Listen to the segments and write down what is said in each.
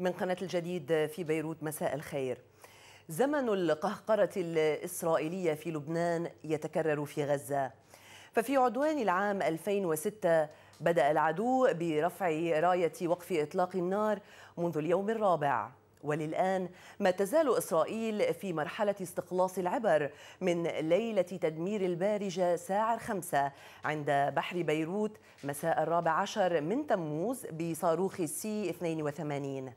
من قناة الجديد في بيروت مساء الخير زمن القهقرة الإسرائيلية في لبنان يتكرر في غزة ففي عدوان العام 2006 بدأ العدو برفع راية وقف إطلاق النار منذ اليوم الرابع وللآن ما تزال إسرائيل في مرحلة استخلاص العبر من ليلة تدمير البارجة ساعة خمسة عند بحر بيروت مساء الرابع عشر من تموز بصاروخ السي 82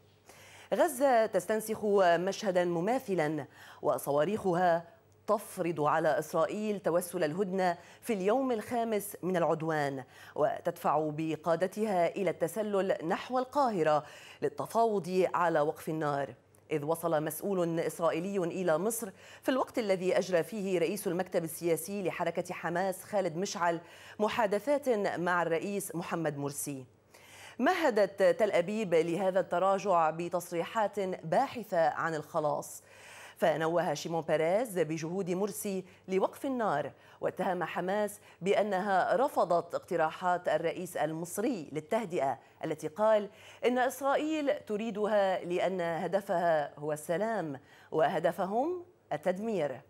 غزة تستنسخ مشهدا مماثلا وصواريخها تفرض على إسرائيل توسل الهدنة في اليوم الخامس من العدوان وتدفع بقادتها إلى التسلل نحو القاهرة للتفاوض على وقف النار إذ وصل مسؤول إسرائيلي إلى مصر في الوقت الذي أجرى فيه رئيس المكتب السياسي لحركة حماس خالد مشعل محادثات مع الرئيس محمد مرسي مهدت تل أبيب لهذا التراجع بتصريحات باحثة عن الخلاص فنوه شيمون بيريز بجهود مرسي لوقف النار واتهم حماس بانها رفضت اقتراحات الرئيس المصري للتهدئه التي قال ان اسرائيل تريدها لان هدفها هو السلام وهدفهم التدمير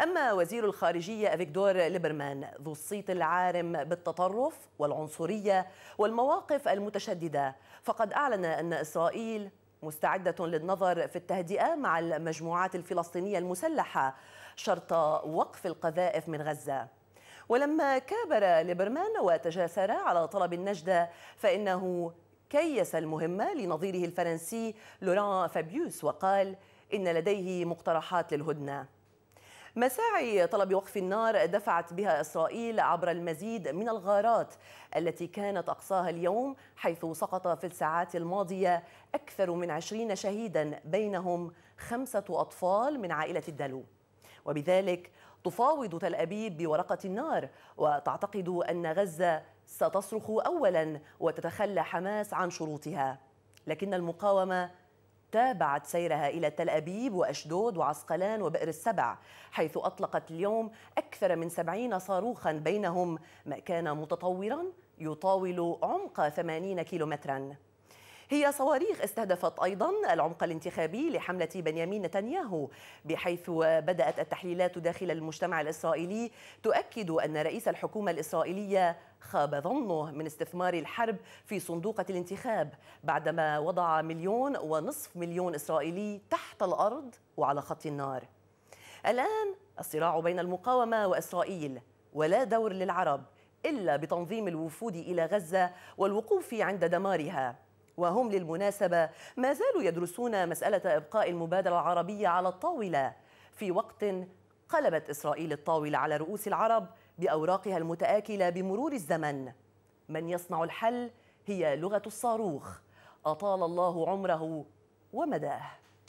أما وزير الخارجية أفيكدور ليبرمان ذو الصيت العارم بالتطرف والعنصرية والمواقف المتشددة فقد أعلن أن إسرائيل مستعدة للنظر في التهدئة مع المجموعات الفلسطينية المسلحة شرط وقف القذائف من غزة ولما كابر ليبرمان وتجاسر على طلب النجدة فإنه كيس المهمة لنظيره الفرنسي لوران فابيوس وقال إن لديه مقترحات للهدنة مساعي طلب وقف النار دفعت بها إسرائيل عبر المزيد من الغارات التي كانت أقصاها اليوم حيث سقط في الساعات الماضية أكثر من عشرين شهيدا بينهم خمسة أطفال من عائلة الدلو وبذلك تفاوض تل أبيب بورقة النار وتعتقد أن غزة ستصرخ أولا وتتخلى حماس عن شروطها لكن المقاومة تابعت سيرها إلى تل أبيب وأشدود وعسقلان وبئر السبع حيث أطلقت اليوم أكثر من سبعين صاروخا بينهم ما كان متطورا يطاول عمق ثمانين كيلومتراً هي صواريخ استهدفت أيضا العمق الانتخابي لحملة بنيامين نتنياهو بحيث بدأت التحليلات داخل المجتمع الإسرائيلي تؤكد أن رئيس الحكومة الإسرائيلية خاب ظنه من استثمار الحرب في صندوقة الانتخاب بعدما وضع مليون ونصف مليون إسرائيلي تحت الأرض وعلى خط النار الآن الصراع بين المقاومة وإسرائيل ولا دور للعرب إلا بتنظيم الوفود إلى غزة والوقوف عند دمارها وهم للمناسبة ما زالوا يدرسون مسألة إبقاء المبادرة العربية على الطاولة في وقت قلبت إسرائيل الطاولة على رؤوس العرب بأوراقها المتآكلة بمرور الزمن من يصنع الحل هي لغة الصاروخ أطال الله عمره ومداه